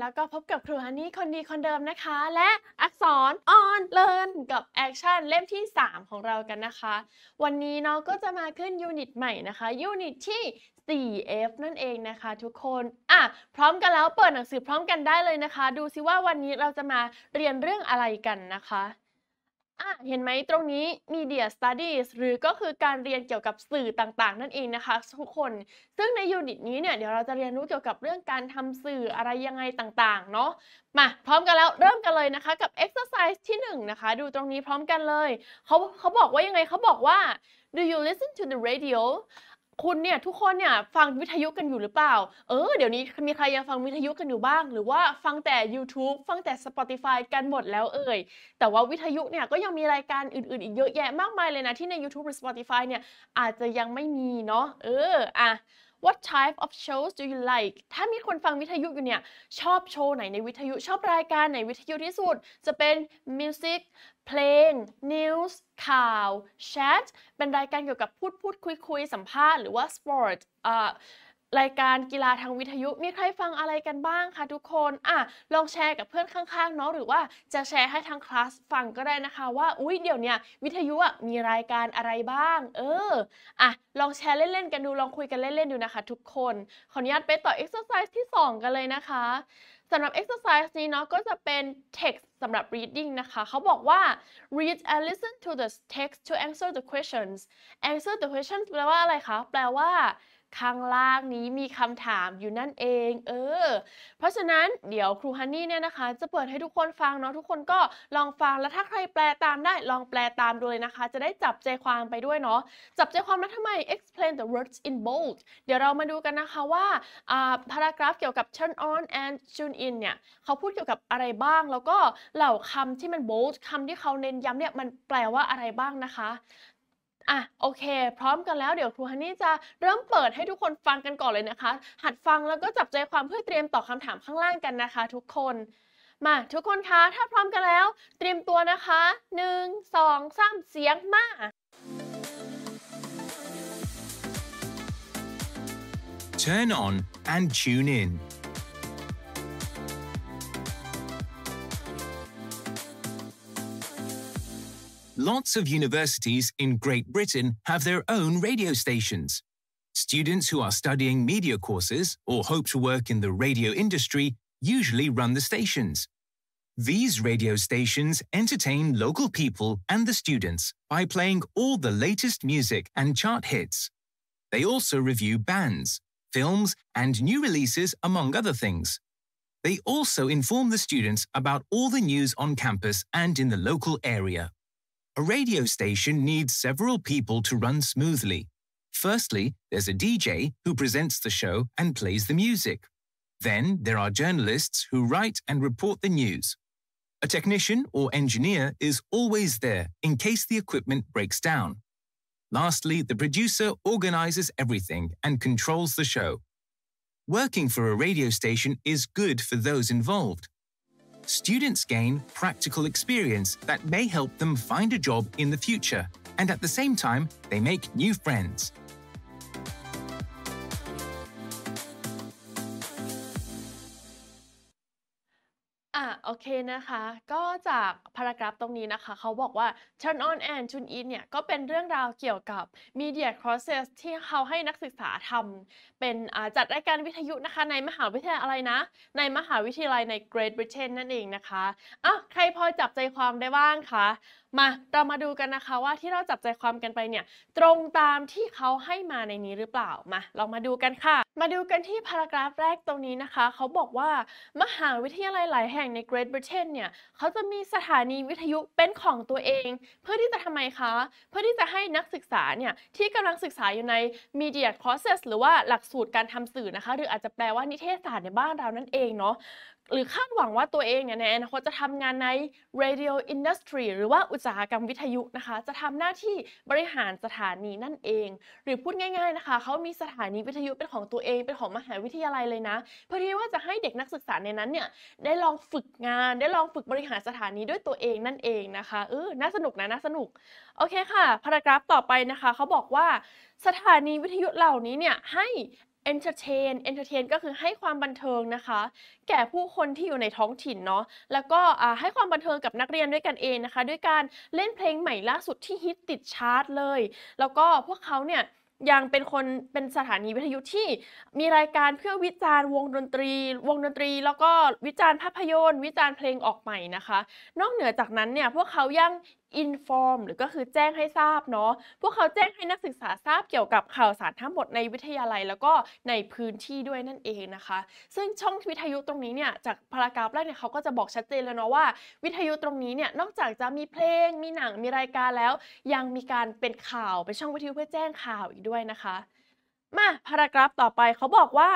แล้วก็พบกับครูฮันนี่คนดีคนเดิมนะคะ และอักษรออนเลิร์นกับแอคชั่นเล่มที่ 3 ของเรากันนะคะ วันนี้น้องก็จะมาขึ้นยูนิตใหม่นะคะยูนิตที่ 4F นั่นเองนะคะทุกคนอ่ะพร้อมกันแล้ว เปิดหนังสือพร้อมกันได้เลยนะคะ ดูซิว่าวันนี้เราจะมาเรียนเรื่องอะไรกันนะคะอ่ะเห็นไหมตรงนี้ Media Studies หรือก็คือการเรียนเกี่ยวกับสื่อต่างๆนั่นเองนะคะทุกคนซึ่งในยูนิตนี้เนี่ยเดี๋ยวเราจะเรียนรู้เกี่ยวกับเรื่องการทำสื่ออะไรยังไงต่างๆเนาะมาพร้อมกันแล้วเริ่มกันเลยนะคะกับ exercise ที่ 1 นะคะดูตรงนี้พร้อมกันเลย เขาเขาบอกว่ายังไงเขาบอกว่า do you listen to the radio คุณเนี่ยทุกคนเนี่ยฟังวิทยุกันอยู่หรือเปล่า เออเดี๋ยวนี้มีใครยังฟังวิทยุกันอยู่บ้าง หรือว่าฟังแต่ YouTube ฟังแต่ Spotify กันหมดแล้วเอ่ยแต่ว่าวิทยุเนี่ยก็ยังมีรายการอื่นๆอีกเยอะแยะมากมายเลยนะที่ใน YouTube หรือ Spotify เนี่ยอาจจะยังไม่มีเนาะเอออ่ะ What type of shows do you like ถ้ามีคนฟังวิทยุอยู่เนี่ย ชอบโชว์ไหนในวิทยุ ชอบรายการไหนวิทยุที่สุด จะเป็น music เพลง news ข่าว chat เป็นรายการเกี่ยวกับพูดพูดคุยคุยสัมภาษณ์หรือว่า sport อ่ารายการกีฬาทางวิทยุมีใครฟังอะไรกันบ้างคะทุกคนอ่ะลองแชร์กับเพื่อนข้างๆเนาะหรือว่าจะแชร์ให้ทางคลาสฟังก็ได้นะคะ ว่า อุ้ยเดี๋ยวเนี้ยวิทยุอ่ะมีรายการอะไรบ้าง เอออ่ะลองแชร์เล่นๆกันดูลองคุยกันเล่นๆดูนะคะทุกคน ขออนุญาตไปต่อ exercise ที่ 2 กันเลยนะคะ สำหรับ exercise นี้เนาะก็จะเป็น text สำหรับ reading นะคะ เขาบอกว่า read and listen to the text to answer the questions answer the questions แปลว่าอะไรคะแปลว่าข้างล่างนี้มีคำถามอยู่นั่นเองเออเพราะฉะนั้นเดี๋ยวครูฮันนี่เนี่ยนะคะ จะเปิดให้ทุกคนฟังเนาะทุกคนก็ลองฟังแล้วถ้าใครแปลตามได้ลองแปลตามดูเลยนะคะ จะได้จับใจความไปด้วยเนาะจับใจความแล้วทำไม explain the words in bold เดี๋ยวเรามาดูกันนะคะว่าพารากราฟเกี่ยวกับ turn on and tune in เนี่ย เขาพูดเกี่ยวกับอะไรบ้าง แล้วก็เหล่าคำที่มัน bold คำที่เขาเน้นย้ำเนี่ยมันแปลว่าอะไรบ้างนะคะอ่ะโอเค พร้อมกันแล้วเดี๋ยวครูฮันนี่จะเริ่มเปิดให้ทุกคนฟังกันก่อนเลยนะคะ หัดฟังแล้วก็จับใจความเพื่อเตรียมตอบคาถามข้างล่างกันนะคะทุกคน มาทุกคนคะ ถ้าพร้อมกันแล้วเตรียมตัวนะคะหนึ่งงสอสามเสียงมา Turn on and tune in Lots of universities in Great Britain have their own radio stations. Students who are studying media courses or hope to work in the radio industry usually run the stations. These radio stations entertain local people and the students by playing all the latest music and chart hits. They also review bands, films, and new releases, among other things. They also inform the students about all the news on campus and in the local area. A radio station needs several people to run smoothly. Firstly, there's a DJ who presents the show and plays the music. Then there are journalists who write and report the news. A technician or engineer is always there in case the equipment breaks down. Lastly, the producer organizes everything and controls the show. Working for a radio station is good for those involved students gain practical experience that may help them find a job in the future. And at the same time, they make new friends. อ่ะโอเคนะคะ ก็จากพารากราฟตรงนี้นะคะ เขาบอกว่า Turn on and Tune in เนี่ย ก็เป็นเรื่องราวเกี่ยวกับ media courses ที่เขาให้นักศึกษาทำเป็นจัดรายการวิทยุนะคะในมหาวิทยาลัยนะ ในมหาวิทยาลัยใน Great Britain นั่นเองนะคะอ่ะใครพอจับใจความได้บ้างคะมาเรามาดูกันนะคะว่าที่เราจับใจความกันไปเนี่ยตรงตามที่เขาให้มาในนี้หรือเปล่ามาลองมาดูกันค่ะ มาดูกันที่พารากราฟแรกตรงนี้นะคะ เขาบอกว่ามหาวิทยาลัยหลายแห่งในเกรดบริเตนเนี่ยเขาจะมีสถานีวิทยุเป็นของตัวเอง เพื่อที่จะทำไมคะเพื่อที่จะให้นักศึกษาเนี่ยที่กำลังศึกษาอยู่ใน Media c o u r s ซ s หรือว่าหลักสูตรการทำสื่อนะคะ หรืออาจจะแปลว่านิเทศศาสตร์ในบ้านเรานั่นเองเนาะหรือคาดหวังว่าตัวเองเนี่ยในอนาคตจะทำงานใน radio industry หรือว่าอุตสาหกรรมวิทยุนะคะ จะทำหน้าที่บริหารสถานีนั่นเอง หรือพูดง่ายๆนะคะเขามีสถานีวิทยุเป็นของตัวเอง เป็นของมหาวิทยาลัยเลยนะ เพื่อที่ว่าจะให้เด็กนักศึกษาในนั้นเนี่ย ได้ลองฝึกงาน ได้ลองฝึกบริหารสถานีด้วยตัวเองนั่นเองนะคะ เออน่าสนุกนะ น่าสนุก โอเคค่ะพารากราฟต่อไปนะคะ เขาบอกว่า สถานีวิทยุเหล่านี้เนี่ยให entertain entertain ก็คือให้ความบันเทิงนะคะ แก่ผู้คนที่อยู่ในท้องถิ่นเนาะแล้วก็ให้ความบันเทิงกับนักเรียนด้วยกันเองนะคะ ด้วยการเล่นเพลงใหม่ล่าสุดที่ฮิตติดชาร์ตเลย แล้วก็พวกเขาเนี่ยยังเป็นคนเป็นสถานีวิทยุที่มีรายการเพื่อวิจารณ์วงดนตรี วงดนตรี แล้วก็วิจารณ์ภาพยนตร์ วิจารณ์เพลงออกใหม่นะคะ นอกเหนือจากนั้นเนี่ยพวกเขายัง inform หรือก็คือแจ้งให้ทราบเนาะ พวกเขาแจ้งให้นักศึกษาทราบเกี่ยวกับข่าวสารทั้งหมดในวิทยาลัยแล้วก็ในพื้นที่ด้วยนั่นเองนะคะ ซึ่งช่องวิทยุตรงนี้เนี่ยจากพารากราฟแรกเนี่ยเขาก็จะบอกชัดเจนแล้วเนาะว่า วิทยุตรงนี้เนี่ยนอกจากจะมีเพลงมีหนัง มีรายการแล้วยังมีการเป็นข่าวเป็นช่องวิทยุเพื่อแจ้งข่าวอีกด้วยนะคะ มาพารากราฟต่อไปเขาบอกว่า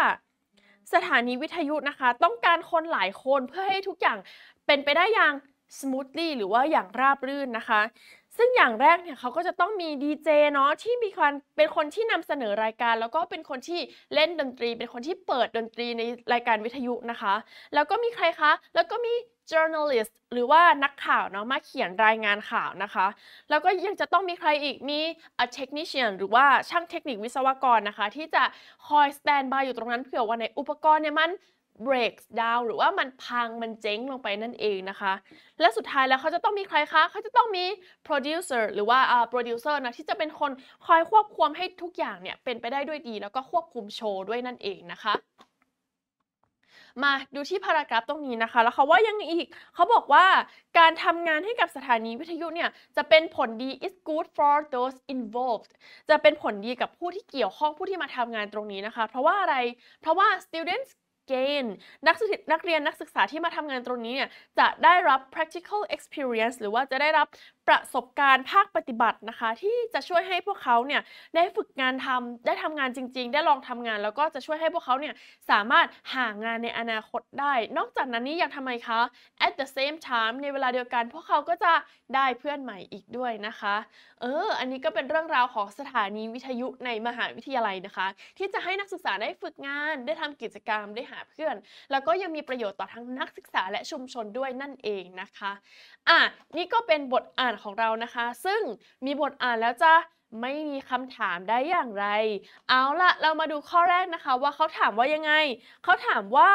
สถานีวิทยุนะคะ ต้องการคนหลายคนเพื่อให้ทุกอย่างเป็นไปได้อย่างสมูทลี่หรือว่าอย่างราบรื่นนะคะ ซึ่งอย่างแรกเนี่ยเขาก็จะต้องมีดีเจเนาะที่มีความเป็นคนที่นำเสนอรายการ แล้วก็เป็นคนที่เล่นดนตรี เป็นคนที่เปิดดนตรีในรายการวิทยุนะคะ แล้วก็มีใครคะแล้วก็มี journalist หรือว่านักข่าวเนาะมาเขียนรายงานข่าวนะคะ แล้วก็ยังจะต้องมีใครอีกมี a technician หรือว่าช่างเทคนิควิศวกรนะคะ ที่จะคอย stand by อยู่ตรงนั้นเผื่อว่าในอุปกรณ์เนี่ยมัน breaks down หรือว่ามันพังมันเจ๊งลงไปนั่นเองนะคะ และสุดท้ายแล้วเขาจะต้องมีใครคะเขาจะต้องมี producer หรือว่า producer นะที่จะเป็นคนคอยควบคุมให้ทุกอย่างเนี่ยเป็นไปได้ด้วยดีแล้วก็ควบคุมโชว์ด้วยนั่นเองนะคะ มาดูที่พารากราฟตรงนี้นะคะแล้วเขาว่ายังอีกเขาบอกว่าการทำงานให้กับสถานีวิทยุเนี่ยจะเป็นผลดี is good for those involved จะเป็นผลดีกับผู้ที่เกี่ยวข้องผู้ที่มาทำงานตรงนี้นะคะ เพราะว่าอะไรเพราะว่า students กณฑ์นักนักเรียนนักศึกษาที่มาทำงานตรงนี้เนี่ยจะได้รับ practical experience หรือว่าจะได้รับประสบการณ์ภาคปฏิบัตินะคะ ที่จะช่วยให้พวกเขาเนี่ยได้ฝึกงานทำ ได้ทำงานจริงๆ ได้ลองทำงานแล้วก็จะช่วยให้พวกเขาเนี่ยสามารถหางานในอนาคตได้ นอกจากนั้นนี้ยังทำไมคะ at the same time ในเวลาเดียวกัน พวกเขาก็จะได้เพื่อนใหม่อีกด้วยนะคะ เอออันนี้ก็เป็นเรื่องราวของสถานีวิทยุในมหาวิทยาลัยนะคะ ที่จะให้นักศึกษาได้ฝึกงาน ได้ทำกิจกรรมได้หาเพื่อนแล้วก็ยังมีประโยชน์ต่อทั้งนักศึกษาและชุมชนด้วยนั่นเองนะคะอ่ะนี่ก็เป็นบทอ่านานของเรานะคะ ซึ่งมีบทอ่านแล้วจะไม่มีคำถามได้อย่างไร เอาละเรามาดูข้อแรกนะคะว่าเขาถามว่ายังไง เขาถามว่า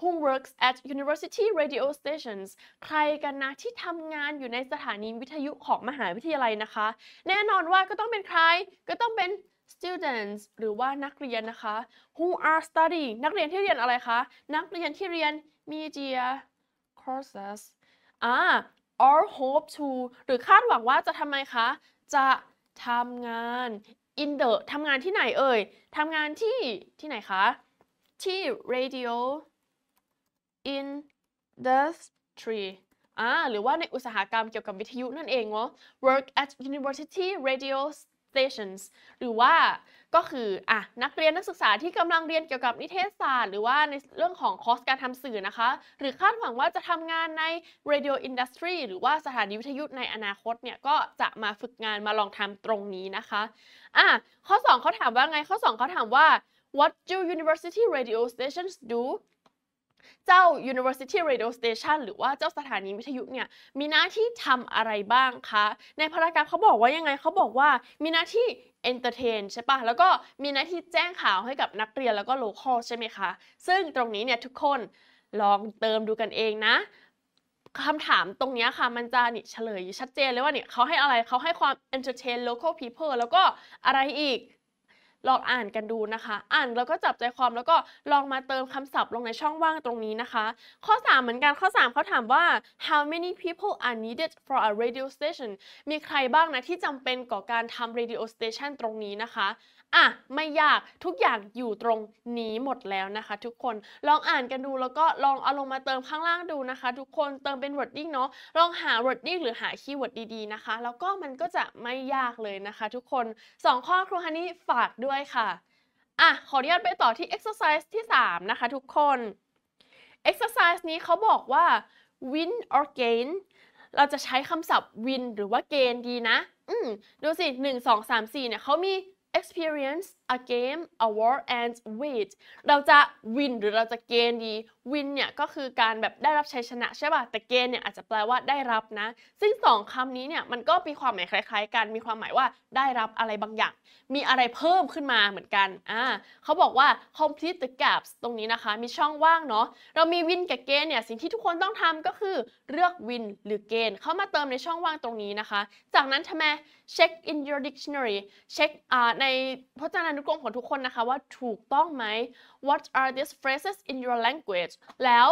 who works at university radio stations ใครกันนะที่ทำงานอยู่ในสถานีวิทยุของมหาวิทยาลัยนะคะ แน่นอนว่าก็ต้องเป็นใคร ก็ต้องเป็น students หรือว่านักเรียนนะคะ who are studying นักเรียนที่เรียนอะไรคะ นักเรียนที่เรียน media courses อ่า or hope to หรือคาดหวังว่าจะทำไมคะ จะทำงาน in the ทำงานที่ไหนเอ่ย ทำงานที่ที่ไหนคะ ที่ radio industry อ่าหรือว่าในอุตสาหกรรมเกี่ยวกับวิทยุนั่นเองเนาะ work at university radio stations หรือว่าก็คืออ่ะนักเรียนนักศึกษาที่กำลังเรียนเกี่ยวกับนิเทศศาสตร์หรือว่าในเรื่องของคอร์สการทำสื่อนะคะ หรือคาดหวังว่าจะทำงานใน radio industry หรือว่าสถานีวิทยุในอนาคตเนี่ย ก็จะมาฝึกงานมาลองทำตรงนี้นะคะอ่ะข้อ 2เขาถามว่าไง ข้อ 2เขาถามว่า what do university radio stations do เจ้า University Radio Station หรือว่าเจ้าสถานีวิทยุเนี่ยมีหน้าที่ทำอะไรบ้างคะ ในพารากราฟเขาบอกว่ายังไงเขาบอกว่ามีหน้าที่ entertain ใช่ปะแล้วก็มีหน้าที่แจ้งข่าวให้กับนักเรียนแล้วก็โลคอลใช่ไหมคะ ซึ่งตรงนี้เนี่ยทุกคนลองเติมดูกันเองนะ คำถามตรงนี้ค่ะมันจะนี่เฉลยชัดเจนเลยว่าเนี่ยเขาให้อะไรเขาให้ความ entertain local people แล้วก็อะไรอีกลองอ่านกันดูนะคะ อ่านแล้วก็จับใจความแล้วก็ลองมาเติมคำศัพท์ลงในช่องว่างตรงนี้นะคะ ข้อ 3 เหมือนกันข้อ 3เขาถามว่า how many people are needed for a radio station มีใครบ้างนะที่จำเป็นก่อการทำ radio station ตรงนี้นะคะอ่ะ ไม่ยากทุกอย่างอยู่ตรงนี้หมดแล้วนะคะทุกคนลองอ่านกันดูแล้วก็ลองเอาลงมาเติมข้างล่างดูนะคะทุกคนเติมเป็น wording เนาะลองหา wording หรือหาคีย์เวิร์ดดี ๆ นะคะ แล้วก็มันก็จะไม่ยากเลยนะคะทุกคน 2 ข้อครูฮันนี่ฝากด้วยค่ะ อ่ะ ขออนุญาตไปต่อที่ exercise ที่ 3 นะคะทุกคน exercise นี้เขาบอกว่า win or gain เราจะใช้คำศัพท์ win หรือว่า gain ดีนะอืมดูสิ 1 2 3 4เนี่ยเขามี experience a game a war and w i t เราจะ win หรือเราจะ gain ดี win เนี่ยก็คือการแบบได้รับชัยชนะ ใช่ป่ะ แต่ gain เนี่ยอาจจะแปลว่าได้รับนะ ซึ่งสองคำนี้เนี่ยมันก็มีความหมายคล้ายๆกันมีความหมายว่าได้รับอะไรบางอย่าง มีอะไรเพิ่มขึ้นมาเหมือนกันอ่าเขาบอกว่า complete the gaps ตรงนี้นะคะมีช่องว่างเนาะเรามี win กับ gain เนี่ยสิ่งที่ทุกคนต้องทำก็คือเลือก win หรือ gain เข้ามาเติมในช่องว่างตรงนี้นะคะ จากนั้นทำไม check in your dictionary check อ่าในพจนานุกรมของทุกคนนะคะว่าถูกต้องไหม What are these phrases in your language แล้ว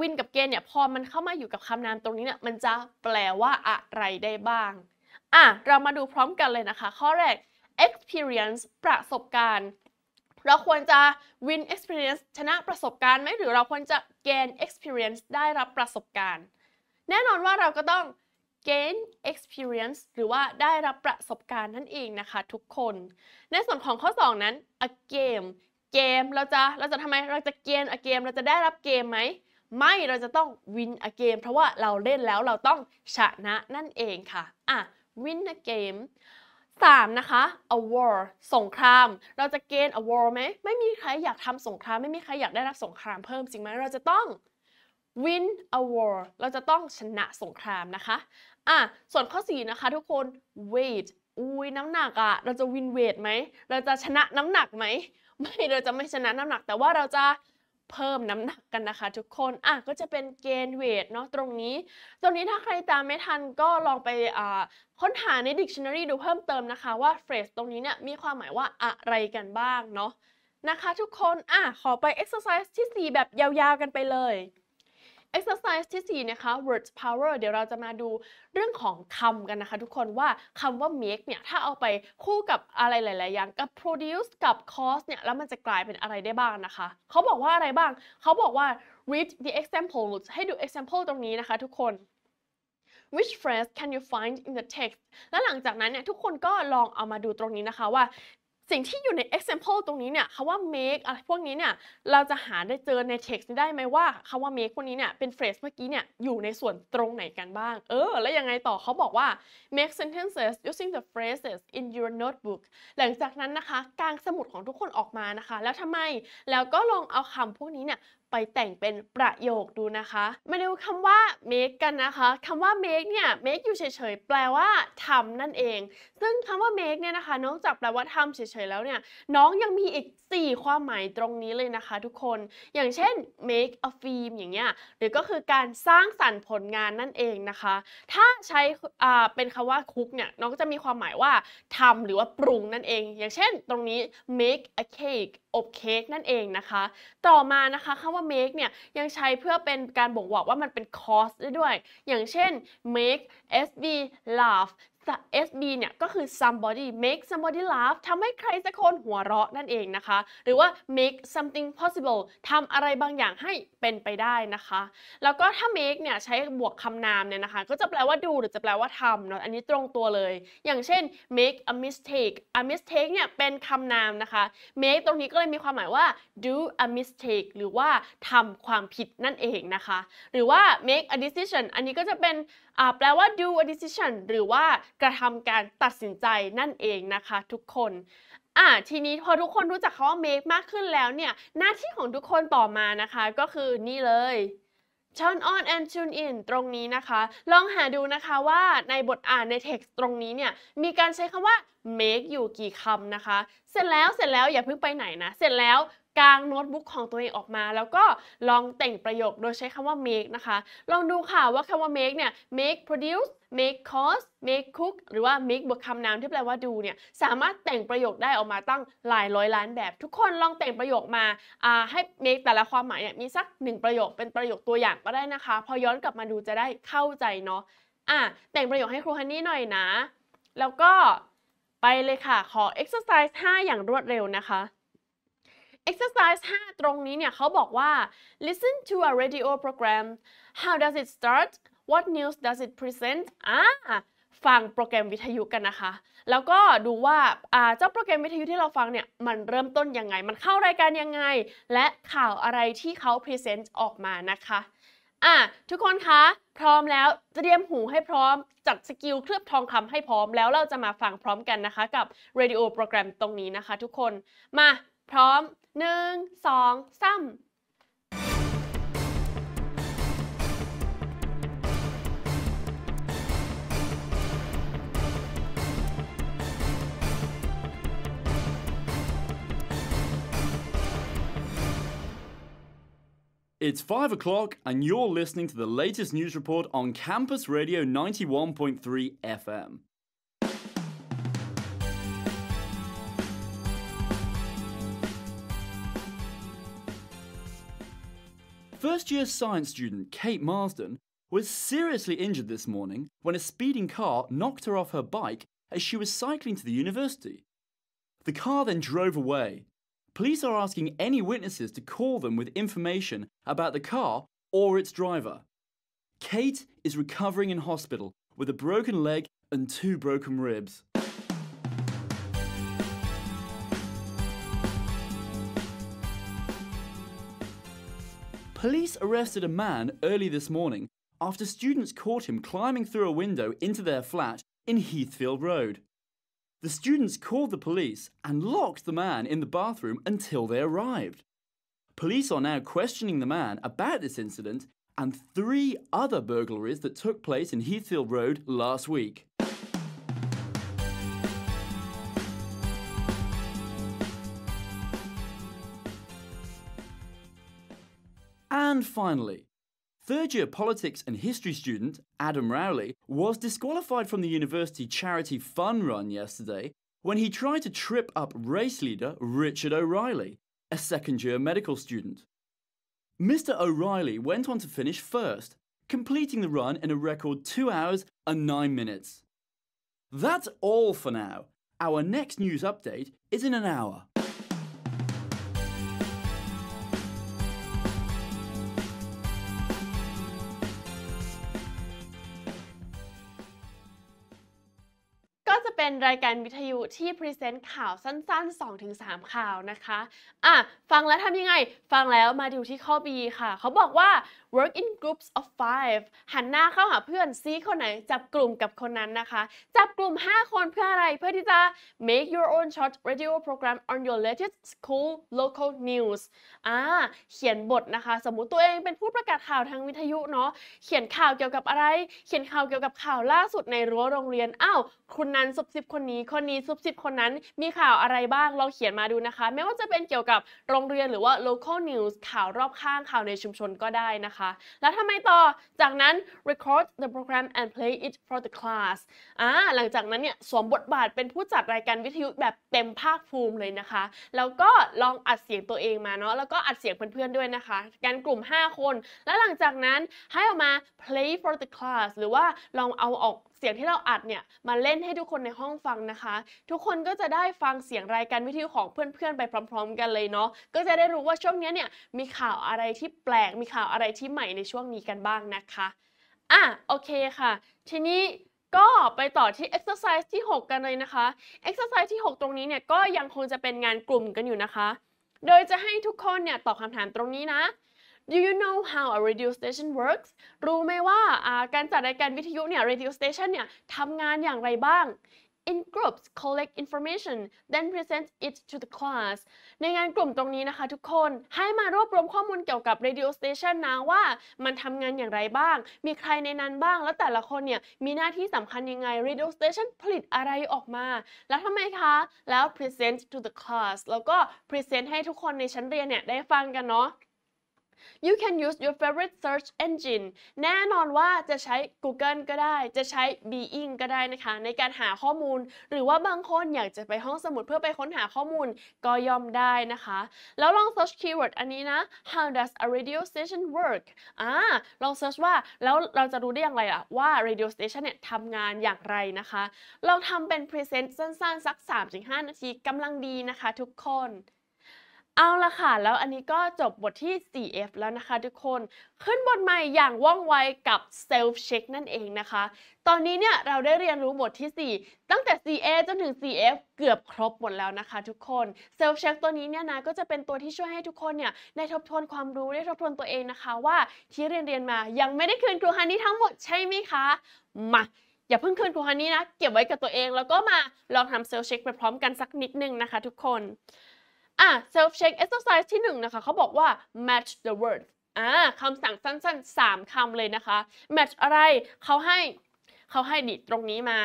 วินกับเกณฑ์เนี่ยพอมันเข้ามาอยู่กับคำนามตรงนี้เนี่ยมันจะแปลว่าอะไรได้บ้าง อ่ะ เรามาดูพร้อมกันเลยนะคะ ข้อแรก experience ประสบการณ์ เราควรจะ win experience ชนะประสบการณ์ไหมหรือเราควรจะ gain experience ได้รับประสบการณ์ แน่นอนว่าเราก็ต้อง gain experience หรือว่าได้รับประสบการณ์นั่นเองนะคะทุกคน ในส่วนของข้อ2นั้น a game เกมเราจะเราจะทำไม เราจะเกณฑ์ a game เราจะได้รับเกมไหมไม่เราจะต้อง win a game เพราะว่าเราเล่นแล้วเราต้องชนะนั่นเองค่ะอ่ะ win a game 3นะคะ a war สงคราม เราจะเกณฑ์ a war ไหม ไม่มีใครอยากทำสงครามไม่มีใครอยากได้รับสงครามเพิ่มจริงไหมเราจะต้อง win a war เราจะต้องชนะสงครามนะคะอ่ะส่วนข้อ4นะคะทุกคน weight อุ้ยน้ำหนักอะเราจะวินเวทไหม เราจะชนะน้ำหนักไหม ไม่เราจะไม่ชนะน้ำหนัก แต่ว่าเราจะเพิ่มน้ำหนักกันนะคะทุกคน อ่ะก็จะเป็นเกณฑ์เวทเนาะตรงนี้ ตรงนี้ถ้าใครตามไม่ทันก็ลองไปค้นหาใน dictionary ดูเพิ่มเติมนะคะว่า phrase ตรงนี้เนี่ยมีความหมายว่าอะไรกันบ้างเนาะนะคะทุกคนอ่ะขอไป exercise ที่4 แบบยาวๆกันไปเลย exercise ที่4นะคะ words power เดี๋ยวเราจะมาดูเรื่องของคำกันนะคะทุกคนว่าคำว่า make เนี่ยถ้าเอาไปคู่กับอะไรหลาย ๆ อย่างกับ produce กับ cost เนี่ยแล้วมันจะกลายเป็นอะไรได้บ้างนะคะ เขาบอกว่าอะไรบ้าง เขาบอกว่า read the example ให้ดู example ตรงนี้นะคะทุกคน which phrase can you find in the text และหลังจากนั้นเนี่ยทุกคนก็ลองเอามาดูตรงนี้นะคะว่าสิ่งที่อยู่ใน example ตรงนี้เนี่ยคำว่า make อะไรพวกนี้เนี่ย เราจะหาได้เจอใน text ได้ไหมว่าคำว่า make พวกนี้เนี่ย เป็น phrase เมื่อกี้เนี่ย อยู่ในส่วนตรงไหนกันบ้าง เออ แล้วยังไงต่อเขาบอกว่า make sentences using the phrases in your notebook หลังจากนั้นนะคะ กางสมุดของทุกคนออกมานะคะ แล้วทำไมแล้วก็ลองเอาคำพวกนี้เนี่ยไปแต่งเป็นประโยคดูนะคะมาดูคำว่า make กันนะคะคำว่า make เนี่ย make อยู่เฉยๆแปลว่าทำนั่นเอง ซึ่งคำว่า make เนี่ยนะคะ นอกจากแปลว่าทำเฉยๆแล้วเนี่ยน้องยังมีอีก 4 ความหมายตรงนี้เลยนะคะ ทุกคนอย่างเช่น make a film อย่างเงี้ยหรือก็คือการสร้างสรรค์ผลงานนั่นเองนะคะ ถ้าใช้เป็นคำว่า cook เนี่ยน้องจะมีความหมายว่าทำหรือว่าปรุงนั่นเอง อย่างเช่น ตรงนี้ make a cake อบเค้กนั่นเองนะคะ ต่อมานะคะคำว่าา make เนี่ยยังใช้เพื่อเป็นการบ่งบอกว่ามันเป็น cost ได้ด้วย อย่างเช่น make sb laugh แต่ SB เนี่ยก็คือ somebody make somebody laugh ทำให้ใครสักคนหัวเราะนั่นเองนะคะ หรือว่า make something possible ทำอะไรบางอย่างให้เป็นไปได้นะคะ แล้วก็ถ้า make เนี่ยใช้บวกคำนามเนี่ยนะคะ ก็จะแปลว่าดูหรือจะแปลว่าทำเนาะอันนี้ตรงตัวเลย อย่างเช่น make a mistake a mistake เนี่ยเป็นคำนามนะคะ make ตรงนี้ก็เลยมีความหมายว่า do a mistake หรือว่าทำความผิดนั่นเองนะคะ หรือว่า make a decision อันนี้ก็จะเป็นแปลว่า do a decision หรือว่ากระทำการตัดสินใจนั่นเองนะคะทุกคน อ่าทีนี้พอทุกคนรู้จักคำว่า make มากขึ้นแล้วเนี่ย หน้าที่ของทุกคนต่อมานะคะก็คือนี่เลย turn on and tune in ตรงนี้นะคะ ลองหาดูนะคะว่าในบทอ่านใน text ตรงนี้เนี่ย มีการใช้คำว่า make อยู่กี่คำนะคะ เสร็จแล้วเสร็จแล้วอย่าเพิ่งไปไหนนะ เสร็จแล้วางโน้ตบุ๊กของตัวเองออกมา แล้วก็ลองแต่งประโยคโดยใช้คำว่า make นะคะ ลองดูค่ะว่าคำว่า make เนี่ย make produce make cause make cook หรือว่า make บวกคำนามที่แปลว่าดูเนี่ยสามารถแต่งประโยคได้ออกมาตั้งหลายร้อยล้านแบบ ทุกคนลองแต่งประโยคมาให้ make แต่ละความหมายเนี่ยมีสักหนึ่งประโยคเป็นประโยคตัวอย่างก็ได้นะคะ พอย้อนกลับมาดูจะได้เข้าใจเนาะอ่ะแต่งประโยคให้ครูฮันนี่หน่อยนะ แล้วก็ไปเลยค่ะขอ exercise 5อย่างรวดเร็วนะคะ Exercise 5 ตรงนี้เนี่ยเขาบอกว่า listen to a radio program how does it start what news does it present อ่าฟังโปรแกรมวิทยุกันนะคะ แล้วก็ดูว่า เจ้าโปรแกรมวิทยุที่เราฟังเนี่ย มันเริ่มต้นยังไง มันเข้ารายการยังไง และข่าวอะไรที่เขาพรีเซนต์ออกมานะคะ อ่ะทุกคนคะ พร้อมแล้ว เตรียมหูให้พร้อม จัดสกิลเคลือบทองคำให้พร้อม แล้วเราจะมาฟังพร้อมกันนะคะ กับเรดิโอโปรแกรมตรงนี้นะคะทุกคน มา its 5 o'clock, and you're listening to the latest news report on Campus Radio 91.3 FM. First year science student Kate Marsden was seriously injured this morning when a speeding car knocked her off her bike as she was cycling to the university. The car then drove away. Police are asking any witnesses to call them with information about the car or its driver. Kate is recovering in hospital with a broken leg and two broken ribs. Police arrested a man early this morning after students caught him climbing through a window into their flat in Heathfield Road. The students called the police and locked the man in the bathroom until they arrived. Police are now questioning the man about this incident and three other burglaries that took place in Heathfield Road last week. And finally, Third year politics and history student Adam Rowley was disqualified from the university charity fun run yesterday when he tried to trip up race leader Richard O'Reilly, a second year medical student. Mr. O'Reilly went on to finish first, completing the run in a record 2 hours and 9 minutes. That's all for now. Our next news update is in an hour. เป็นรายการวิทยุที่พรีเซนต์ข่าวสั้นๆ2สข่าวนะคะอ่ะฟังแล้วทำยังไง ฟังแล้วมาดูที่ข้อ B ค่ะ เขาบอกว่า work in groups of five หันหน้าเข้าหาเพื่อนซีคนไหน จับกลุ่มกับคนนั้นนะคะ จับกลุ่ม 5 คนเพื่ออะไรเพื่อที่จะ make your own short radio program on your latest school local news อ่าเขียนบทนะคะ สมมุติตัวเองเป็นผู้ประกาศข่าวทางวิทยุเนาะเขียนข่าวเกี่ยวกับอะไร เขียนข่าวเกี่ยวกับข่าวล่าสุดในรั้วโรงเรียนอ้าวคนนั้นซุบซิบคนนี้ คนนี้ซุบซิบคนนั้นมีข่าวอะไรบ้างเราเขียนมาดูนะคะไม่ว่าจะเป็นเกี่ยวกับโรงเรียนหรือว่า local news ข่าวรอบข้างข่าวในชุมชนก็ได้นะคะคะแล้วทำไมต่อ จากนั้น record the program and play it for the class อ่าหลังจากนั้นเนี่ยสวมบทบาทเป็นผู้จัดรายการวิทยุแบบเต็มภาคภูมิเลยนะคะ แล้วก็ลองอัดเสียงตัวเองมาเนาะ แล้วก็อัดเสียงเพื่อนๆด้วยนะคะ กันกลุ่ม 5 คน แล้วหลังจากนั้นให้ออกมา play for the class หรือว่าลองเอาออกเสียงที่เราอัดเนี่ยมาเล่นให้ทุกคนในห้องฟังนะคะ ทุกคนก็จะได้ฟังเสียงรายการวิทยุของเพื่อนๆไปพร้อมๆกันเลยเนาะก็จะได้รู้ว่าช่วงนี้เนี่ยมีข่าวอะไรที่แปลก มีข่าวอะไรที่ใหม่ในช่วงนี้กันบ้างนะคะอ่ะโอเคค่ะ ทีนี้ก็ไปต่อที่ exercise ที่ 6 กันเลยนะคะ exercise ที่ 6 ตรงนี้เนี่ยก็ยังคงจะเป็นงานกลุ่มกันอยู่นะคะ โดยจะให้ทุกคนเนี่ยตอบคำถามตรงนี้นะ Do you know how a radio station works รู้ไหมว่าการจัดรายการวิทยุเนี่ย radio station เนี่ยทำงานอย่างไรบ้าง in groups collect information then present it to the class ในงานกลุ่มตรงนี้นะคะทุกคนให้มารวบรวมข้อมูลเกี่ยวกับ radio station นะว่ามันทำงานอย่างไรบ้าง มีใครในนั้นบ้าง แล้วแต่ละคนเนี่ยมีหน้าที่สำคัญยังไง radio station ผลิตอะไรออกมา แล้วทำไมคะ แล้ว present to the class แล้วก็ present ให้ทุกคนในชั้นเรียนเนี่ยได้ฟังกันเนาะ you can use your favorite search engine แน่นอนว่าจะใช้ Google ก็ได้ จะใช้ Bing ก็ได้นะคะ ในการหาข้อมูล หรือว่าบางคนอยากจะไปห้องสมุดเพื่อไปค้นหาข้อมูล ก็ยอมได้นะคะ แล้วลอง search keyword อันนี้นะ how does a radio station work อ่าลอง search ว่า แล้วเราจะรู้ได้อย่างไรล่ะ ว่า radio station เนี่ยทำงานอย่างไรนะคะลองทำเป็น present สั้นๆ สัก3-5 นาทีกำลังดีนะคะทุกคนเอาละค่ะ แล้วอันนี้ก็จบบทที่ 4F แล้วนะคะ ทุกคนขึ้นบทใหม่อย่างว่องไวกับ self check นั่นเองนะคะ ตอนนี้เนี่ยเราได้เรียนรู้บทที่ 4 ตั้งแต่ CA จนถึง CF เกือบครบหมดแล้วนะคะ ทุกคน self check ตัวนี้เนี่ยนะก็จะเป็นตัวที่ช่วยให้ทุกคนเนี่ยได้ทบทวนความรู้ได้ทบทวนตัวเองนะคะ ว่าที่เรียนเรียนมายังไม่ได้คืนครูฮันนี่ทั้งหมดใช่ไหมคะมาอย่าเพิ่งคืนครูฮันนี่นะเก็บไว้กับตัวเองแล้วก็มาลองทำเซล f ์เช็คไปพร้อมกันสักนิดนึงนะคะ ทุกคนอ่ะ self check exercise ที่1นะคะเขาบอกว่า match the word อ่าคำสั่งสั้นๆ 3คำเลยนะคะ match อะไรเขาให้เขาให้ดิตรงนี้มา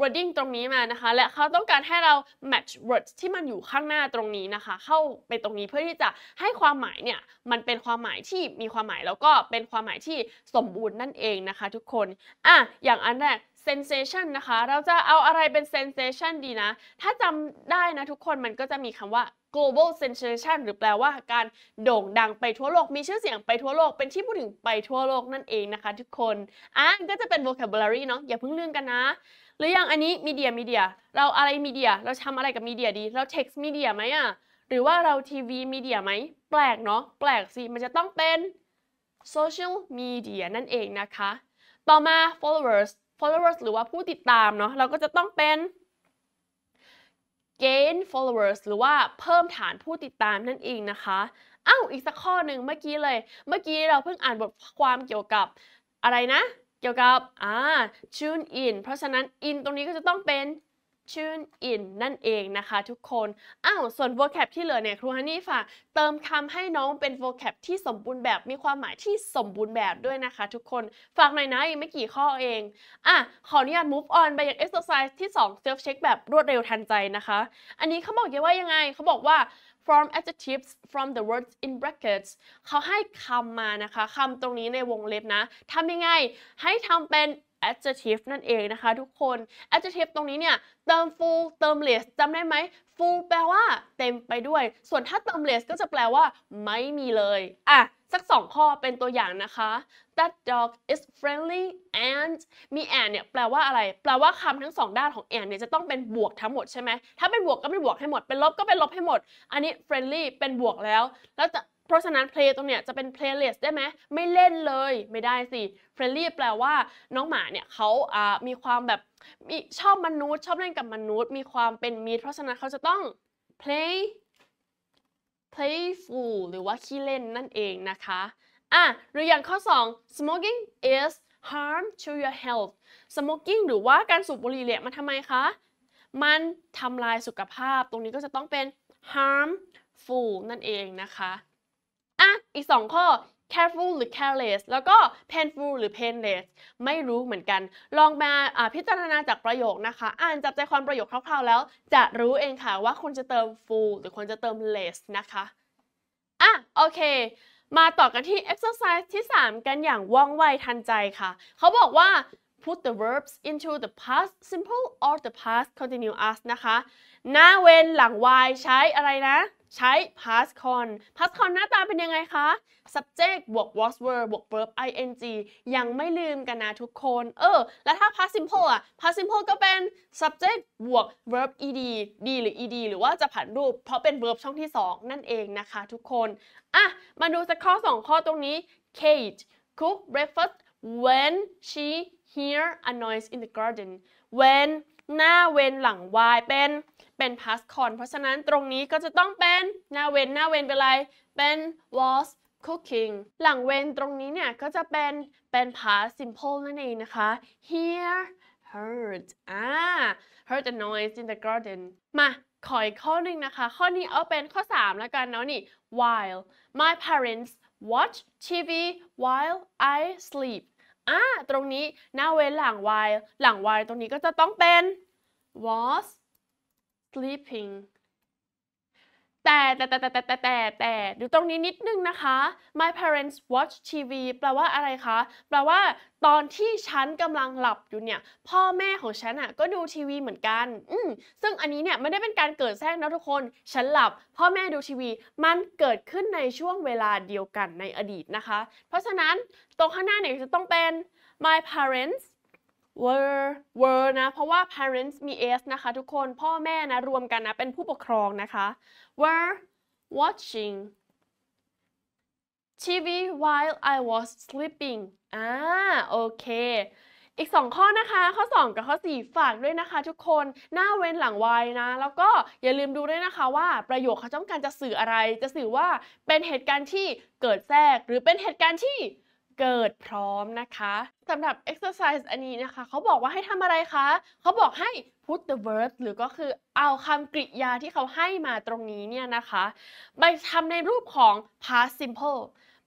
wording ตรงนี้มานะคะ และเขาต้องการให้เรา match words ที่มันอยู่ข้างหน้าตรงนี้นะคะ เข้าไปตรงนี้เพื่อที่จะให้ความหมายเนี่ย มันเป็นความหมายที่มีความหมายแล้วก็เป็นความหมายที่สมบูรณ์นั่นเองนะคะ ทุกคนอ่ะอย่างอันแรก sensation นะคะ เราจะเอาอะไรเป็น sensation ดีนะ ถ้าจำได้นะทุกคนมันก็จะมีคำว่า global sensation หรือแปลว่าการโด่งดังไปทั่วโลก มีชื่อเสียงไปทั่วโลก เป็นที่พูดถึงไปทั่วโลกนั่นเองนะคะทุกคนอ่ะก็จะเป็น vocabulary เนาะอย่าเพิ่งลืมกันนะหรืออย่างอันนี้มีเดียมีเดียเราอะไรมีเดียเราทำอะไรกับมีเดียดี เรา text มีเดียไหมอะหรือว่าเราทีวีมีเดียไหมแปลกเนาะแปลกสิ มันจะต้องเป็น social media นั่นเองนะคะ ต่อมา followers followers หรือว่าผู้ติดตามเนาะ เราก็จะต้องเป็น gain followers หรือว่าเพิ่มฐานผู้ติดตามนั่นเองนะคะอ้าวอีกสักข้อหนึ่งเมื่อกี้เลย เมื่อกี้เราเพิ่งอ่านบทความเกี่ยวกับ อะไรนะ เกี่ยวกับ อ่า tune in เพราะฉะนั้น in ตรงนี้ก็จะต้องเป็นชื่นอินนั่นเองนะคะทุกคน อ้าวส่วน vocab ที่เหลือเนี่ยครูฮันนี่ฝากเติมคำให้น้องเป็น vocab ที่สมบูรณ์แบบมีความหมายที่สมบูรณ์แบบด้วยนะคะทุกคนฝากหน่อยนะอีกไม่กี่ข้อเอง อ่ะ ขออนุญาต move on ไปยัง exercise ที่ 2 self check แบบรวดเร็วทันใจนะคะ อันนี้เขาบอกยังว่ายังไงเขาบอกว่า from adjectives from the words in brackets เขาให้คำมานะคะคำตรงนี้ในวงเล็บนะ ทำยังไงให้ทำเป็น adjective นั่นเองนะคะ ทุกคน adjective ตรงนี้เนี่ยเติม full เติม less จำได้ไหม full แปลว่าเต็มไปด้วย ส่วนถ้าเติม less ก็จะแปลว่า ไม่มีเลย อ่ะ สักสองข้อเป็นตัวอย่างนะคะ that dog is friendly and มี and เนี่ย แปลว่าอะไร แปลว่าคำทั้งสองด้านของ and เนี่ยจะต้องเป็นบวกทั้งหมดใช่ไหม ถ้าเป็นบวกก็เป็นบวกให้หมด เป็นลบก็เป็นลบให้หมด อันนี้ friendly เป็นบวกแล้วแล้วจะเพราะฉะนั้น play ตรงเนี้ยจะเป็น playless ได้ไหมไม่เล่นเลยไม่ได้สิ friendly แปลว่าน้องหมาเนี่ยเขาอ่ามีความแบบมีชอบมนุษย์ชอบเล่นกับมนุษย์ มีความเป็นมีเพราะฉะนั้นเขาจะต้อง play playful หรือว่าขี้เล่นนั่นเองนะคะ อ่ะ หรืออย่างข้อ 2 smoking is harm to your health smoking หรือว่าการสูบบุหรี่เนี่ยมันทำไมคะ มันทำลายสุขภาพตรงนี้ก็จะต้องเป็น harmful นั่นเองนะคะอ่ะ อีก 2 ข้อ careful หรือ careless แล้วก็ painful หรือ painless ไม่รู้เหมือนกัน ลองมาพิจารณาจากประโยคนะคะ อ่านจับใจความประโยคคร่าวๆแล้ว จะรู้เองค่ะว่าคุณจะเติม full หรือควรจะเติม less นะคะ อ่ะ โอเค มาต่อกันที่ exercise ที่ 3 กันอย่างว่องไวทันใจค่ะ เขาบอกว่า put the verbs into the past simple or the past continuous นะคะ หน้าเวนหลัง y ใช้อะไรนะ ใช้ past con past con หน้าตาเป็นยังไงคะ subject บวก was were บวก verb ing ยังไม่ลืมกันนะทุกคน เออ แล้วถ้า past simple อะ past simple ก็เป็น subject บวก verb ed d หรือ ed หรือว่าจะผันรูปเพราะเป็น verb ช่องที่ 2 นั่นเองนะคะทุกคน อ่ะ มาดูสักข้อ 2 ข้อตรงนี้ Kate cook breakfast when she here a noise in the garden when หน้าเวนหลัง y เป็น เป็น past con เพราะฉะนั้นตรงนี้ก็จะต้องเป็นหน้าเวนหน้าเวนเป็นอะไรเป็น was cooking หลังเวนตรงนี้เนี่ยก็จะเป็นเป็น past simple นั่นเองนะคะ here heard อ่า heard a noise in the garden มาขออีกข้อหนึ่งนะคะ ข้อนี้เอาเป็นข้อ3แล้วกันเนาะนี่ while my parents watch TV while I sleep อ่า ตรงนี้ หน้าเว้นหลัง while หลัง while ตรงนี้ก็จะต้องเป็น was sleeping แต่แต่แต่แต่แต่แต่แต่ดูตรงนี้นิดนึงนะคะ my parents watch TV แปลว่าอะไรคะ แปลว่าตอนที่ฉันกำลังหลับอยู่เนี่ยพ่อแม่ของฉันอ่ะก็ดูทีวีเหมือนกัน อืมซึ่งอันนี้เนี่ยไม่ได้เป็นการเกิดแทรกนะทุกคน ฉันหลับพ่อแม่ดูทีวี มันเกิดขึ้นในช่วงเวลาเดียวกันในอดีตนะคะ เพราะฉะนั้นตรงข้างหน้าเนี่ยจะต้องเป็น my parents were were นะ เพราะว่า parents มี s นะคะทุกคนพ่อแม่นะรวมกันนะเป็นผู้ปกครองนะคะ were watching TV while I was sleeping อ่าโอเค อีก 2 ข้อนะคะ ข้อ 2 กับข้อ 4 ฝากด้วยนะคะ ทุกคนหน้าเว้นหลังวายนะ แล้วก็อย่าลืมดูด้วยนะคะว่าประโยคเขาต้องการจะสื่ออะไรจะสื่อว่าเป็นเหตุการณ์ที่เกิดแทรก หรือเป็นเหตุการณ์ที่เกิดพร้อมนะคะสำหรับ exercise อันนี้นะคะเขาบอกว่าให้ทำอะไรคะเขาบอกให้ put the verb หรือก็คือเอาคำกริยาที่เขาให้มาตรงนี้เนี่ยนะคะ ไปทำในรูปของ past simple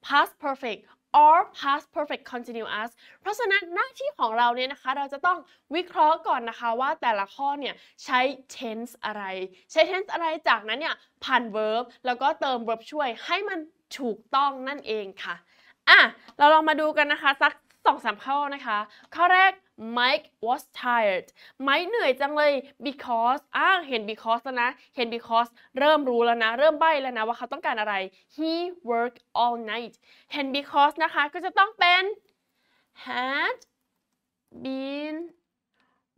past perfect or past perfect continuous เพราะฉะนั้นหน้าที่ของเราเนี่ยนะคะเราจะต้องวิเคราะห์ก่อนนะคะว่าแต่ละข้อเนี่ยใช้ tense อะไร ใช้ tense อะไรจากนั้นเนี่ยผ่าน verb แล้วก็เติม verb ช่วยให้มันถูกต้องนั่นเองค่ะ อ่ะ เราลองมาดูกันนะคะสักสองสามข้อนะคะข้อแรก Mike was tired ไม k เหนื่อยจังเลย because อ้าเห็น because แล้วนะ เห็น because เริ่มรู้แล้วนะ เริ่มใบ้แล้วนะ ว่าเขาต้องการอะไร he worked all night เห็น because นะคะ ก็จะต้องเป็น had been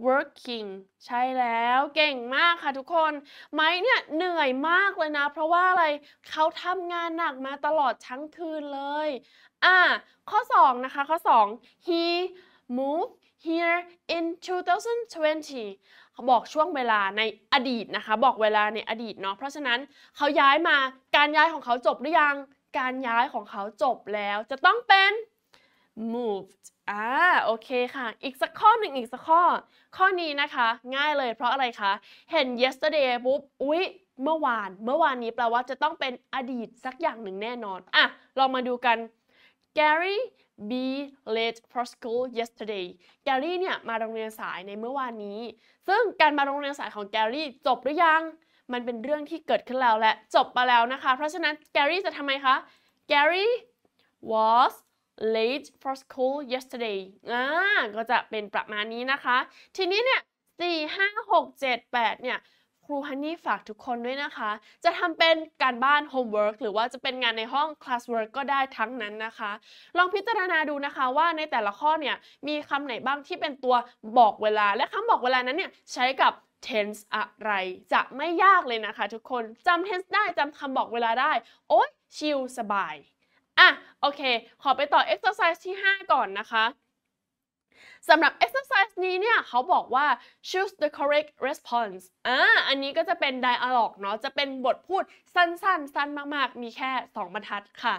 working ใช่แล้วเก่งมากค่ะทุกคน ไม้เนี่ยเหนื่อยมากเลยนะ เพราะว่าอะไรเขาทำงานหนักมาตลอดทั้งคืนเลย อ่าข้อ 2 นะคะ ข้อ 2 he moved here in 2020เขาบอกช่วงเวลาในอดีตนะคะ บอกเวลาในอดีตเนาะเพราะฉะนั้นเขาย้ายมาการย้ายของเขาจบหรือยัง การย้ายของเขาจบแล้วจะต้องเป็น moved อ่า โอเคค่ะ อีกสักข้อหนึ่งอีกสักข้อ ข้อนี้นะคะ ง่ายเลยเพราะอะไรคะ เห็น yesterday ปุ๊บ อุ๊ย เมื่อวาน เมื่อวานนี้แปลว่าจะต้องเป็นอดีตสักอย่างหนึ่งแน่นอน อ่ะ ลองมาดูกัน Gary be late for school yesterday Gary เนี่ย มาโรงเรียนสายในเมื่อวานนี้ ซึ่งการมาโรงเรียนสายของ Gary จบหรือยัง มันเป็นเรื่องที่เกิดขึ้นแล้วและจบไปแล้วนะคะ เพราะฉะนั้น Gary จะทำไมคะ Gary was late for school yesterday อ่า ก็จะเป็นประมาณนี้นะคะ ทีนี้เนี่ยสี่ห้าหกเจ็ดแปดเนี่ย ครูฮันนี่ฝากทุกคนด้วยนะคะ จะทำเป็นการบ้าน homework หรือว่าจะเป็นงานในห้อง classwork ก็ได้ทั้งนั้นนะคะ ลองพิจารณาดูนะคะว่าในแต่ละข้อเนี่ย มีคำไหนบ้างที่เป็นตัวบอกเวลา และคำบอกเวลานั้นเนี่ย ใช้กับ tense อะไร จะไม่ยากเลยนะคะทุกคน จำ tense ได้ จำคำบอกเวลาได้ โอ๊ย ชิลสบายอ่ะ โอเค ขอไปต่อ exercise ที่ 5 ก่อนนะคะสำหรับ exercise นี้เนี่ยเขาบอกว่า choose the correct response อ่าอันนี้ก็จะเป็น dialog เนาะจะเป็นบทพูดสั้นๆ สั้นมากๆ มีแค่ 2 บรรทัดค่ะ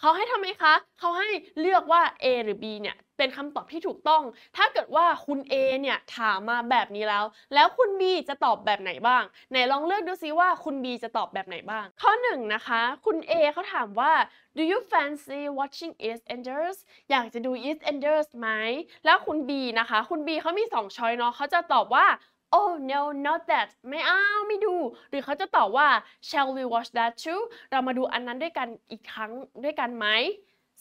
เขาให้ทำไมคะ เขาให้เลือกว่า A หรือ B เนี่ยเป็นคำตอบที่ถูกต้อง ถ้าเกิดว่าคุณ A เนี่ยถามมาแบบนี้แล้ว แล้วคุณ B จะตอบแบบไหนบ้าง ไหนลองเลือกดูซิว่าคุณ B จะตอบแบบไหนบ้าง ข้อ1นนะคะคุณ A เขาถามว่า do you fancy watching EastEnders อยากจะดู EastEnders ไหมแล้วคุณ B นะคะ คุณ B เขามี 2 ช้อยเนาะเขาจะตอบว่า oh no not that ไม่เอาไม่ดู หรือเขาจะตอบว่า shall we watch that too เรามาดูอันนั้นด้วยกันอีกครั้งด้วยกันไหม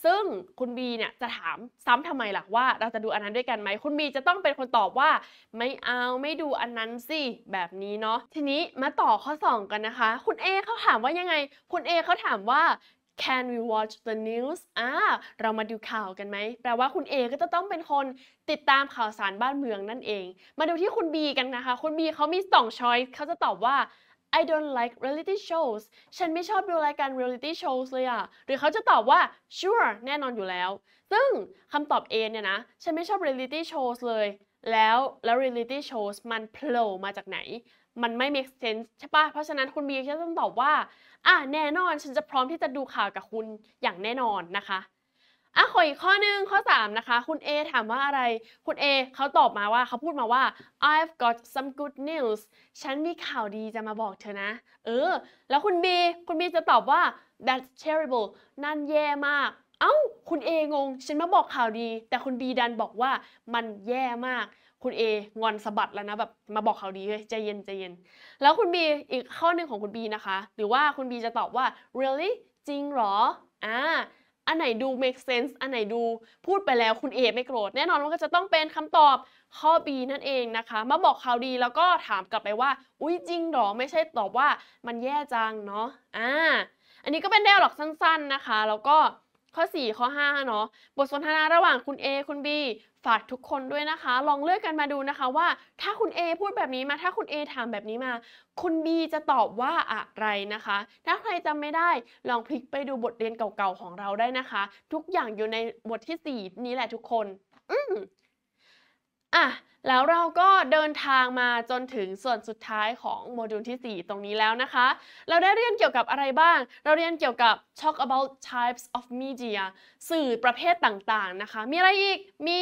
ซึ่งคุณบีเนี่ยจะถามซ้ำทำไมล่ะว่าเราจะดูอันนั้นด้วยกันไหมคุณบีจะต้องเป็นคนตอบว่าไม่เอา ไม่ดูอันนั้นสิ แบบนี้เนาะ ทีนี้มาต่อข้อ 2 กันนะคะ คุณ A เขาถามว่ายังไง คุณ A เขาถามว่า Can we watch the news อ่า เรามาดูข่าวกันไหม แปลว่าคุณ A ก็จะต้องเป็นคนติดตามข่าวสารบ้านเมืองนั่นเอง มาดูที่คุณ B กันนะคะ คุณ B เขามี2ช้อยเขาจะตอบว่า I don't like reality shows ฉันไม่ชอบดูรายการ reality shows เลยอะหรือเขาจะตอบว่า sure แน่นอนอยู่แล้ว ซึ่งคำตอบ A เนี่ยนะ ฉันไม่ชอบ reality shows เลย แล้วแล้ว reality shows มันโผล่มาจากไหนมันไม่ make sense ใช่ปะเพราะฉะนั้นคุณบีก็ต้องตอบว่า อ่ะแน่นอน ฉันจะพร้อมที่จะดูข่าวกับคุณอย่างแน่นอนนะคะอ่ะขออีกข้อหนึ่งข้อ 3 นะคะ คุณ A ถามว่าอะไร คุณ A เขาตอบมาว่า เขาพูดมาว่า I've got some good news ฉันมีข่าวดีจะมาบอกเธอนะ เออ แล้วคุณ B คุณ B จะตอบว่า that's terrible นั่นแย่มาก เอ้าคุณ A งงฉันมาบอกข่าวดี แต่คุณ B ดันบอกว่า มันแย่มากคุณเองอนสะบัดแล้วนะแบบมาบอกเขาดีเลยใจเย็นใจเย็น แล้วคุณบีอีกข้อหนึ่งของคุณบีนะคะ หรือว่าคุณบีจะตอบว่า really จริงหรอ อ่า อันไหนดู make sense อันไหนดูพูดไปแล้วคุณเอไม่โกรธ แน่นอนว่าก็จะต้องเป็นคำตอบข้อ B นั่นเองนะคะ มาบอกข่าวดีแล้วก็ถามกลับไปว่า อุ้ยจริงหรอไม่ใช่ตอบว่ามันแย่จังเนาะอ่าอันนี้ก็เป็นแนวหลอกสั้น ๆนะคะ แล้วก็ข้อ 4 ข้อ5เนาะบทสนทนาระหว่างคุณ A คุณ B ฝากทุกคนด้วยนะคะ ลองเลือกกันมาดูนะคะว่าถ้าคุณ A พูดแบบนี้มาถ้าคุณ A ถามแบบนี้มา คุณ B จะตอบว่าอะไรนะคะ ถ้าใครจำไม่ได้ลองพลิกไปดูบทเรียนเก่าๆของเราได้นะคะ ทุกอย่างอยู่ในบทที่ 4 นี้แหละทุกคน อือ่ะแล้วเราก็เดินทางมาจนถึงส่วนสุดท้ายของโมดูลที่ 4 ตรงนี้แล้วนะคะ เราได้เรียนเกี่ยวกับอะไรบ้าง เราเรียนเกี่ยวกับ talk about types of media สื่อประเภทต่าง ๆ นะคะ มีอะไรอีก มี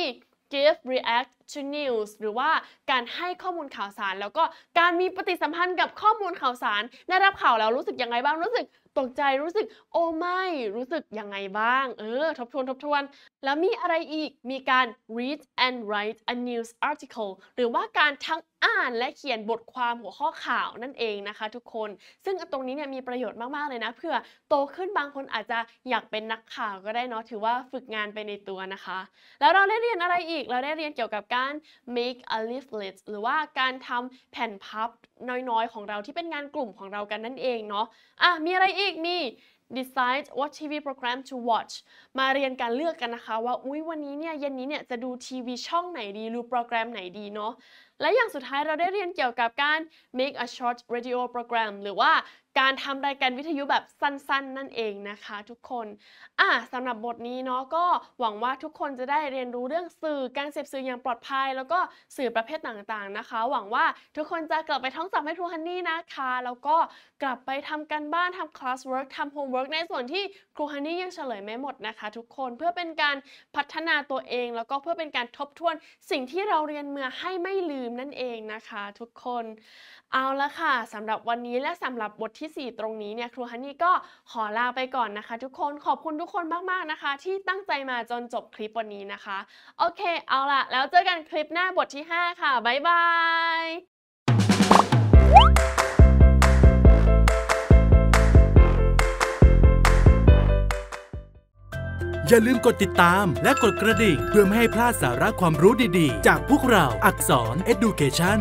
give react to news หรือว่าการให้ข้อมูลข่าวสารแล้วก็การมีปฏิสัมพันธ์กับข้อมูลข่าวสารได้รับข่าวแล้วรู้สึกยังไงบ้างรู้สึกตกใจรู้สึกโอ้ไม่ รู้สึกยังไงบ้าง เออทบทวนทบทวน แล้วมีอะไรอีกมีการ read and write a news article หรือว่าการทั้งอ่านและเขียนบทความหัวข้อข่าวนั่นเองนะคะทุกคนซึ่งตรงนี้เนี่ยมีประโยชน์มากๆเลยนะ เพื่อโตขึ้นบางคนอาจจะอยากเป็นนักข่าวก็ได้เนาะถือว่าฝึกงานไปในตัวนะคะ แล้วเราได้เรียนอะไรอีก เราได้เรียนเกี่ยวกับการ make a leaflet หรือว่าการทำแผ่นพับน้อยๆ ของเราที่เป็นงานกลุ่มของเรากันนั่นเองเนาะ อ่ะมีอะไรอีกมี decide what TV program to watch มาเรียนการเลือกกันนะคะว่า อุ้ยวันนี้เนี่ยเย็นนี้เนี่ยจะดูทีวีช่องไหนดีดูโปรแกรมไหนดีเนาะ และอย่างสุดท้ายเราได้เรียนเกี่ยวกับการ make a short radio program หรือว่าการทำรายการวิทยุแบบสั้นๆ นั่นเองนะคะทุกคน อ่าสำหรับบทนี้เนาะก็หวังว่าทุกคนจะได้เรียนรู้เรื่องสื่อ การเสพสื่ออย่างปลอดภัย แล้วก็สื่อประเภทต่างๆนะคะ หวังว่าทุกคนจะกลับไปท่องจำให้ครูฮันนี่นะคะ แล้วก็กลับไปทำกันบ้านทำคลาสเวิร์กทำโฮมเวิร์กในส่วนที่ครูฮันนี่ยังเฉลยไม่หมดนะคะทุกคนเพื่อเป็นการพัฒนาตัวเอง แล้วก็เพื่อเป็นการทบทวนสิ่งที่เราเรียนเมื่อให้ไม่ลืมนั่นเองนะคะ ทุกคนเอาละค่ะสำหรับวันนี้และสำหรับบทที่ที่ 4 ตรงนี้เนี่ย ครูฮันนี่ก็ขอลาไปก่อนนะคะทุกคนขอบคุณทุกคนมาก ๆ นะคะ ที่ตั้งใจมาจนจบคลิปวันนี้นะคะ โอเคเอาล่ะ แล้วเจอกันคลิปหน้าบทที่ 5 ค่ะ บ๊าย บาย อย่าลืมกดติดตามและกดกระดิ่ง เพื่อไม่ให้พลาดสาระความรู้ดีๆ จากพวกเราอักษร Education